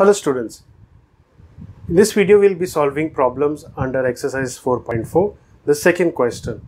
Hello students, in this video we will be solving problems under exercise 4.4. The second question,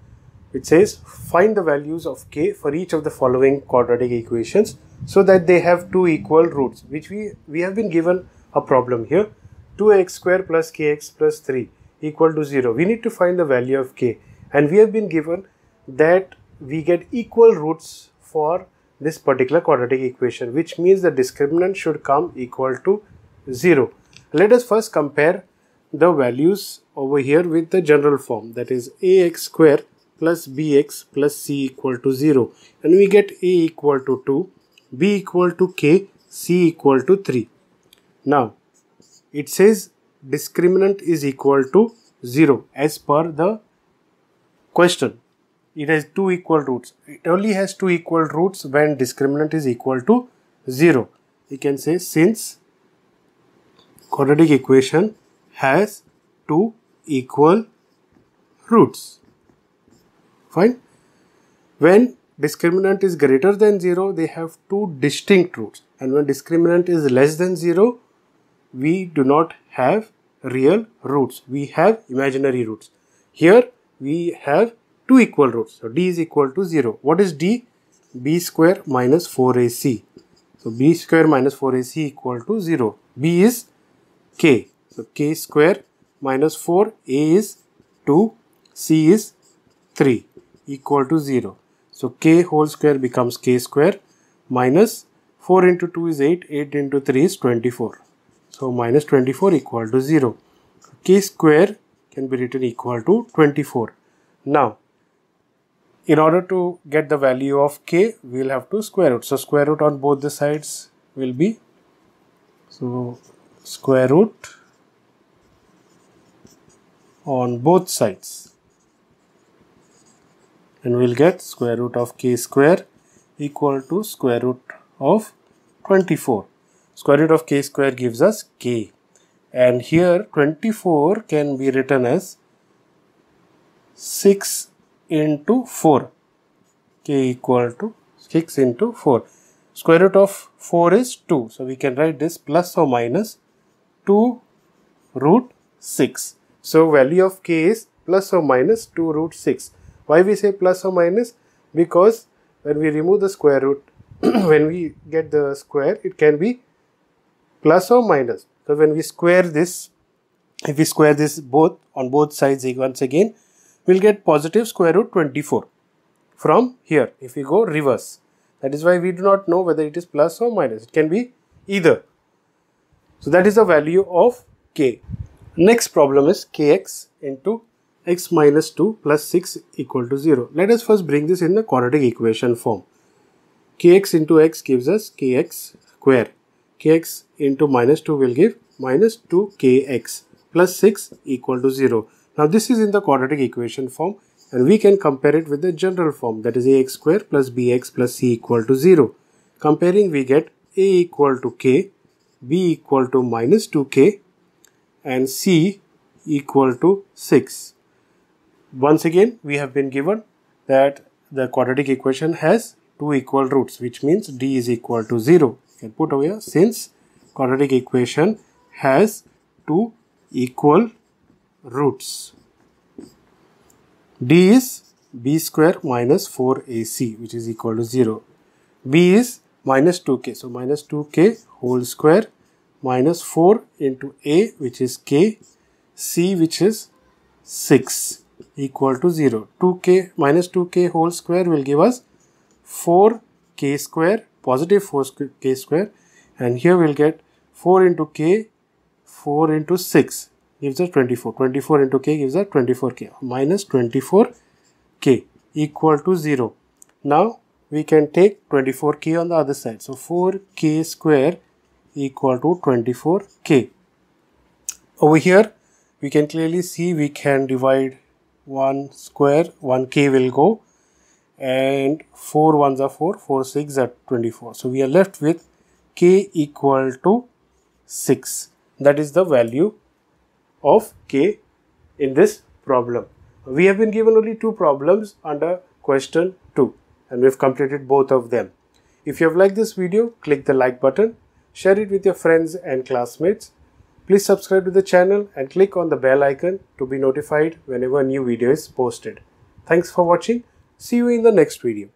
it says find the values of k for each of the following quadratic equations so that they have two equal roots which we, we have been given a problem here 2x square plus kx plus 3 equal to 0. We need to find the value of k and we have been given that we get equal roots for this particular quadratic equation which means the discriminant should come equal to 0. Let us first compare the values over here with the general form that is ax square plus bx plus c equal to 0 and we get a equal to 2, b equal to k, c equal to 3. Now it says discriminant is equal to 0 as per the question. It has two equal roots. It only has two equal roots when discriminant is equal to 0. You can say since quadratic equation has two equal roots. Fine. When discriminant is greater than 0, they have two distinct roots. And when discriminant is less than 0, we do not have real roots. We have imaginary roots. Here, we have two equal roots. So, d is equal to 0. What is d? b square minus 4ac. So, b square minus 4ac equal to 0. b is k. So, k square minus 4, a is 2, c is 3 equal to 0. So, k whole square becomes k square minus 4 into 2 is 8, 8 into 3 is 24. So, minus 24 equal to 0. k square can be written equal to 24. Now, in order to get the value of k, we will have to square root. So, square root on both the sides will be, so square root on both sides and we'll get square root of k square equal to square root of 24 square root of k square gives us k and here 24 can be written as 6 into 4 k equal to 6 into 4 square root of 4 is 2 so we can write this plus or minus 2 root 6. So, value of k is plus or minus 2 root 6. Why we say plus or minus? Because when we remove the square root, when we get the square, it can be plus or minus. So, when we square this, if we square this both on both sides once again, we will get positive square root 24 from here if we go reverse. That is why we do not know whether it is plus or minus. It can be either. So that is the value of k. Next problem is kx into x minus 2 plus 6 equal to 0. Let us first bring this in the quadratic equation form. kx into x gives us kx square. kx into minus 2 will give minus 2kx plus 6 equal to 0. Now this is in the quadratic equation form and we can compare it with the general form that is ax square plus bx plus c equal to 0. Comparing we get a equal to k b equal to minus 2k and c equal to 6. Once again we have been given that the quadratic equation has two equal roots which means d is equal to 0. You can put over here since quadratic equation has two equal roots. d is b square minus 4ac which is equal to 0. b is minus 2k. So minus 2k whole square minus 4 into a which is k, c which is 6 equal to 0. 2k minus 2k whole square will give us 4k square positive 4k square and here we'll get 4 into k 4 into 6 gives us 24. 24 into k gives us 24k minus 24k equal to 0. Now we can take 24k on the other side. So 4k square equal to 24k. Over here, we can clearly see we can divide 1 square, 1k will go and 4 ones are 4, 4 6 are 24. So we are left with k equal to 6. That is the value of k in this problem. We have been given only two problems under question and we've completed both of them. If you have liked this video, click the like button, share it with your friends and classmates. Please subscribe to the channel and click on the bell icon to be notified whenever a new video is posted. Thanks for watching. See you in the next video.